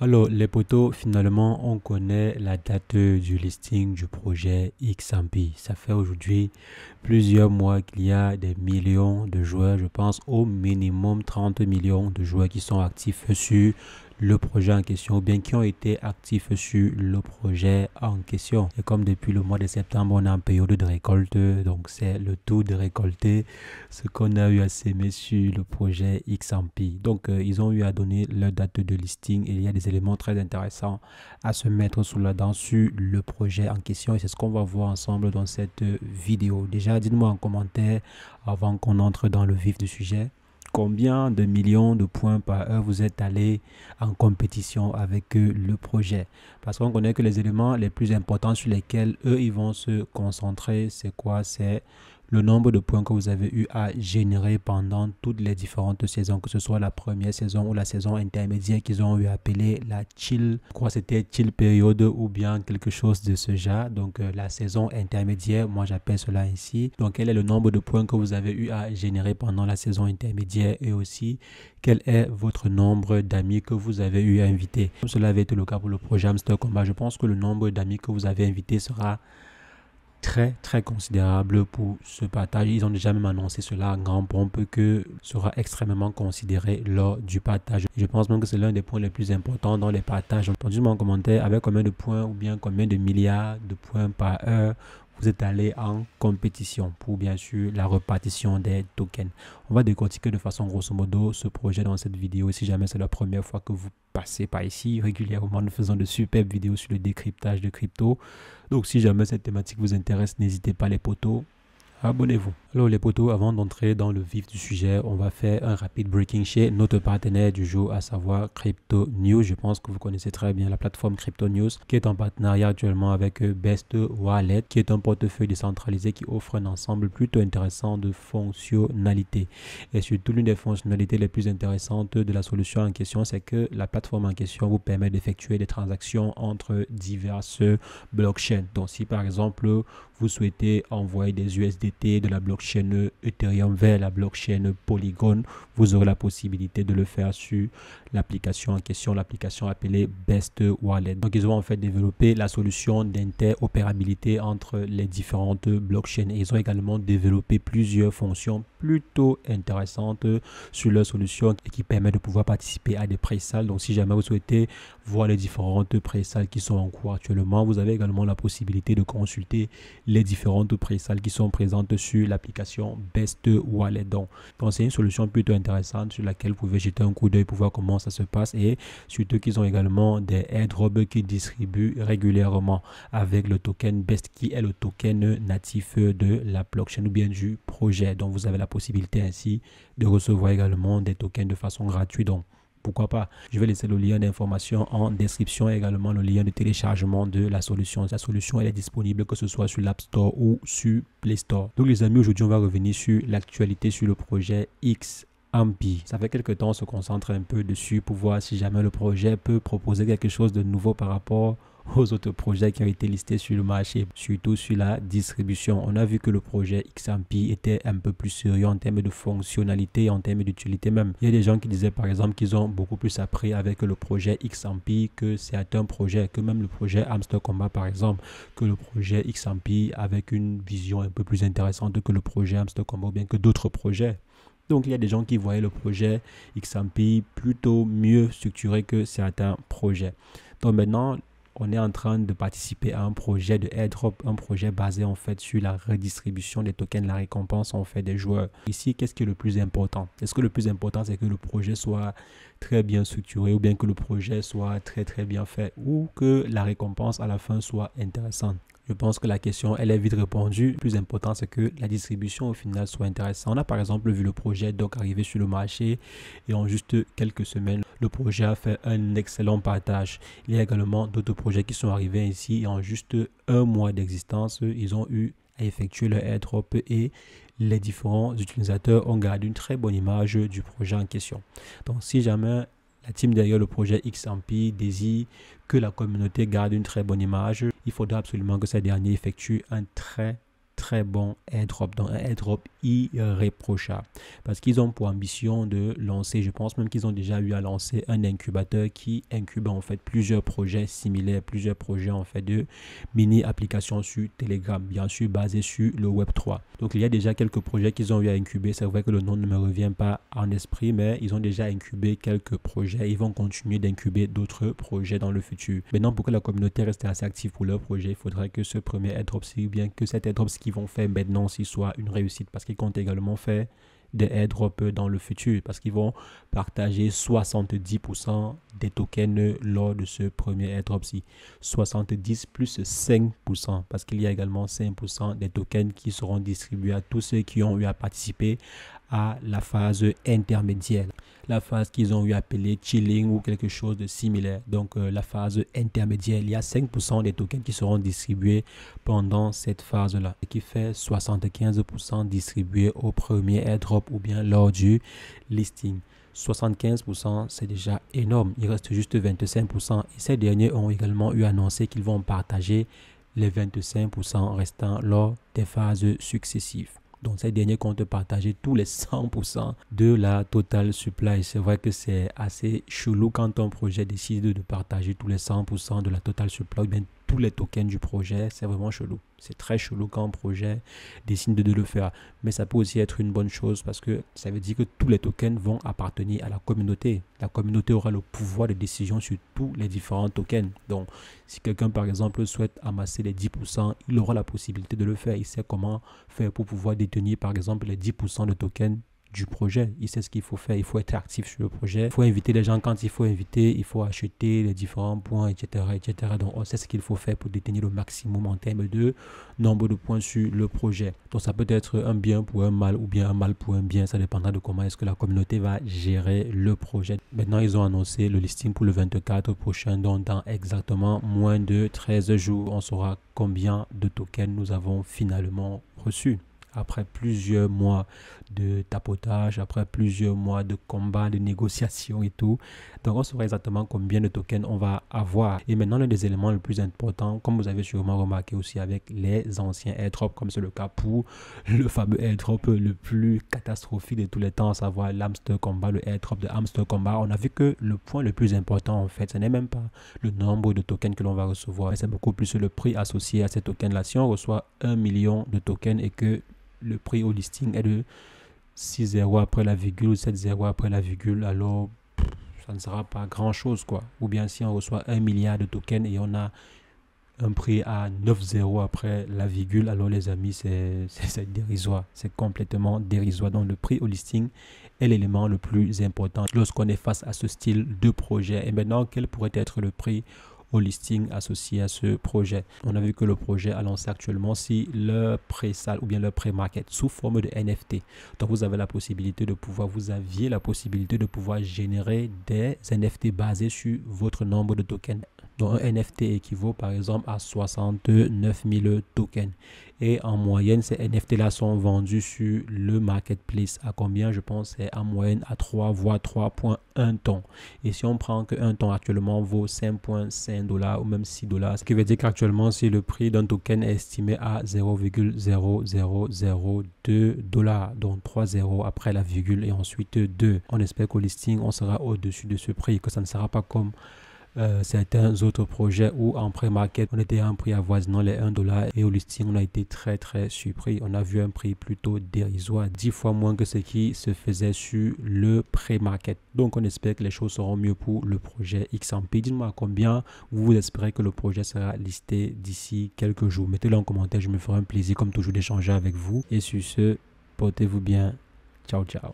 Alors les potos, finalement, on connaît la date du listing du projet XMP. Ça fait aujourd'hui plusieurs mois qu'il y a des millions de joueurs, je pense au minimum 30 millions de joueurs qui sont actifs sur le projet en question ou bien qui ont été actifs sur le projet en question. Et comme depuis le mois de septembre, on a en période de récolte, donc c'est le tout de récolter ce qu'on a eu à s'aimer sur le projet XMP. Donc euh, ils ont eu à donner leur date de listing et il y a des éléments très intéressants à se mettre sous la dent sur le projet en question et c'est ce qu'on va voir ensemble dans cette euh, vidéo. Déjà, dites-moi en commentaire avant qu'on entre dans le vif du sujet combien de millions de points par heure vous êtes allé en compétition avec le projet. Parce qu'on connaît que les éléments les plus importants sur lesquels eux, ils vont se concentrer, c'est quoi C'est le nombre de points que vous avez eu à générer pendant toutes les différentes saisons, que ce soit la première saison ou la saison intermédiaire qu'ils ont eu appelé la chill, je crois c'était chill période ou bien quelque chose de ce genre. Donc euh, la saison intermédiaire, moi j'appelle cela ainsi. Donc quel est le nombre de points que vous avez eu à générer pendant la saison intermédiaire et aussi quel est votre nombre d'amis que vous avez eu à inviter. cela avait été le cas pour le projet Stock Combat, je pense que le nombre d'amis que vous avez invité sera très très considérable pour ce partage. Ils ont déjà même annoncé cela en grand pompe que sera extrêmement considéré lors du partage. Je pense même que c'est l'un des points les plus importants dans les partages. Entendu mon commentaire avec combien de points ou bien combien de milliards de points par heure vous êtes allé en compétition pour bien sûr la répartition des tokens. On va décortiquer de façon grosso modo ce projet dans cette vidéo. Si jamais c'est la première fois que vous passez par ici, régulièrement nous faisons de superbes vidéos sur le décryptage de crypto. Donc si jamais cette thématique vous intéresse, n'hésitez pas les potos abonnez-vous. Alors les potos, avant d'entrer dans le vif du sujet, on va faire un rapide breaking chez notre partenaire du jour, à savoir Crypto News. Je pense que vous connaissez très bien la plateforme Crypto News qui est en partenariat actuellement avec euh, Best Wallet, qui est un portefeuille décentralisé qui offre un ensemble plutôt intéressant de fonctionnalités. Et surtout, l'une des fonctionnalités les plus intéressantes de la solution en question, c'est que la plateforme en question vous permet d'effectuer des transactions entre diverses blockchains. Donc si par exemple vous souhaitez envoyer des USDT de la blockchain Ethereum vers la blockchain Polygon, vous aurez la possibilité de le faire sur l'application en question, l'application appelée Best Wallet. Donc ils ont en fait développé la solution d'interopérabilité entre les différentes blockchains ils ont également développé plusieurs fonctions plutôt intéressantes sur leur solution et qui permet de pouvoir participer à des presales. Donc si jamais vous souhaitez voir les différentes pré qui sont en cours actuellement, vous avez également la possibilité de consulter les différentes pré qui sont présentes sur l'application Best Wallet. Donc, c'est une solution plutôt intéressante sur laquelle vous pouvez jeter un coup d'œil pour voir comment ça se passe et surtout qu'ils ont également des airdrops qui distribuent régulièrement avec le token Best qui est le token natif de la blockchain ou bien du projet. Donc, vous avez la possibilité ainsi de recevoir également des tokens de façon gratuite. Donc, pourquoi pas. Je vais laisser le lien d'information en description et également le lien de téléchargement de la solution. La solution, est disponible que ce soit sur l'App Store ou sur Play Store. Donc les amis, aujourd'hui, on va revenir sur l'actualité sur le projet X ça fait quelques temps, qu'on se concentre un peu dessus pour voir si jamais le projet peut proposer quelque chose de nouveau par rapport aux autres projets qui ont été listés sur le marché, surtout sur la distribution. On a vu que le projet XMP était un peu plus sérieux en termes de fonctionnalité, en termes d'utilité même. Il y a des gens qui disaient par exemple qu'ils ont beaucoup plus appris avec le projet XMP que certains projets, que même le projet Hamster Combat par exemple, que le projet XMP avec une vision un peu plus intéressante que le projet Hamster Combat ou bien que d'autres projets. Donc il y a des gens qui voyaient le projet XMP plutôt mieux structuré que certains projets. Donc maintenant, on est en train de participer à un projet de airdrop, un projet basé en fait sur la redistribution des tokens, la récompense en fait des joueurs. Ici, qu'est-ce qui est le plus important Est-ce que le plus important c'est que le projet soit très bien structuré ou bien que le projet soit très très bien fait ou que la récompense à la fin soit intéressante je pense que la question, elle est vite répondue. Le plus important, c'est que la distribution au final soit intéressante. On a par exemple vu le projet Doc arriver sur le marché et en juste quelques semaines, le projet a fait un excellent partage. Il y a également d'autres projets qui sont arrivés ici et en juste un mois d'existence, ils ont eu à effectuer leur airdrop et les différents utilisateurs ont gardé une très bonne image du projet en question. Donc si jamais la team derrière le projet XMP désire que la communauté garde une très bonne image, il faudra absolument que ces derniers effectuent un très très airdrop dans donc un airdrop irréprochable. Parce qu'ils ont pour ambition de lancer, je pense même qu'ils ont déjà eu à lancer un incubateur qui incube en fait plusieurs projets similaires, plusieurs projets en fait de mini-applications sur Telegram, bien sûr basé sur le Web3. Donc il ya déjà quelques projets qu'ils ont eu à incuber. C'est vrai que le nom ne me revient pas en esprit, mais ils ont déjà incubé quelques projets. Ils vont continuer d'incuber d'autres projets dans le futur. Maintenant, pour que la communauté reste assez active pour leurs projet il faudrait que ce premier airdrop, si bien que cet airdrop, ce qui vont faire maintenant si soit une réussite parce qu'ils comptent également faire des airdrops dans le futur parce qu'ils vont partager 70% des tokens lors de ce premier airdrop si 70 plus 5% parce qu'il y a également 5% des tokens qui seront distribués à tous ceux qui ont eu à participer à la phase intermédiaire, la phase qu'ils ont eu appelée chilling ou quelque chose de similaire. Donc euh, la phase intermédiaire, il y a 5% des tokens qui seront distribués pendant cette phase-là, ce qui fait 75% distribués au premier airdrop ou bien lors du listing. 75%, c'est déjà énorme. Il reste juste 25%. Et ces derniers ont également eu annoncé qu'ils vont partager les 25% restants lors des phases successives. Donc ces derniers comptent partager tous les 100% de la total supply. C'est vrai que c'est assez chelou quand un projet décide de partager tous les 100% de la totale supply, bien tous les tokens du projet. C'est vraiment chelou. C'est très chelou quand un projet décide de le faire. Mais ça peut aussi être une bonne chose parce que ça veut dire que tous les tokens vont appartenir à la communauté. La communauté aura le pouvoir de décision sur tous les différents tokens. Donc, si quelqu'un, par exemple, souhaite amasser les 10%, il aura la possibilité de le faire. Il sait comment faire pour pouvoir détenir, par exemple, les 10% de tokens du projet. Il sait ce qu'il faut faire. Il faut être actif sur le projet. Il faut inviter les gens quand il faut inviter. Il faut acheter les différents points, etc. etc. Donc, on sait ce qu'il faut faire pour détenir le maximum en termes de nombre de points sur le projet. Donc, ça peut être un bien pour un mal ou bien un mal pour un bien. Ça dépendra de comment est-ce que la communauté va gérer le projet. Maintenant, ils ont annoncé le listing pour le 24 prochain. Donc, dans exactement moins de 13 jours, on saura combien de tokens nous avons finalement reçus après plusieurs mois de tapotage, après plusieurs mois de combat, de négociations et tout. Donc on saura exactement combien de tokens on va avoir. Et maintenant, l'un des éléments le plus important, comme vous avez sûrement remarqué aussi avec les anciens airdrops, comme c'est le cas pour le fameux airdrop le plus catastrophique de tous les temps, à savoir l'amster combat, le airdrop de amster combat, on a vu que le point le plus important en fait, ce n'est même pas le nombre de tokens que l'on va recevoir, mais c'est beaucoup plus le prix associé à ces tokens-là. Si on reçoit un million de tokens et que le prix au listing est de 6 0 après la virgule, 7 0 après la virgule, alors ça ne sera pas grand-chose. quoi. Ou bien si on reçoit un milliard de tokens et on a un prix à 9-0 après la virgule, alors les amis, c'est dérisoire. C'est complètement dérisoire. Donc le prix au listing est l'élément le plus important lorsqu'on est face à ce style de projet. Et maintenant, quel pourrait être le prix listing associé à ce projet. On a vu que le projet a lancé actuellement si le pré-sale ou bien le pré-market sous forme de NFT. Donc vous avez la possibilité de pouvoir, vous aviez la possibilité de pouvoir générer des NFT basés sur votre nombre de tokens donc un NFT équivaut par exemple à 69 000 tokens. Et en moyenne, ces NFT-là sont vendus sur le marketplace à combien Je pense c'est en moyenne à 3 voire 3.1 ton. Et si on prend que 1 ton actuellement vaut 5.5 dollars ou même 6 dollars, ce qui veut dire qu'actuellement, si le prix d'un token est estimé à 0,0002 dollars, donc 3 après la virgule et ensuite 2, on espère qu'au listing, on sera au-dessus de ce prix, que ça ne sera pas comme euh, certains autres projets où en pré-market, on était à un prix avoisinant les 1 dollar et au listing, on a été très très surpris. On a vu un prix plutôt dérisoire, 10 fois moins que ce qui se faisait sur le pré-market. Donc, on espère que les choses seront mieux pour le projet XMP. Dites-moi combien vous espérez que le projet sera listé d'ici quelques jours. Mettez-le en commentaire, je me ferai un plaisir comme toujours d'échanger avec vous. Et sur ce, portez-vous bien. Ciao, ciao.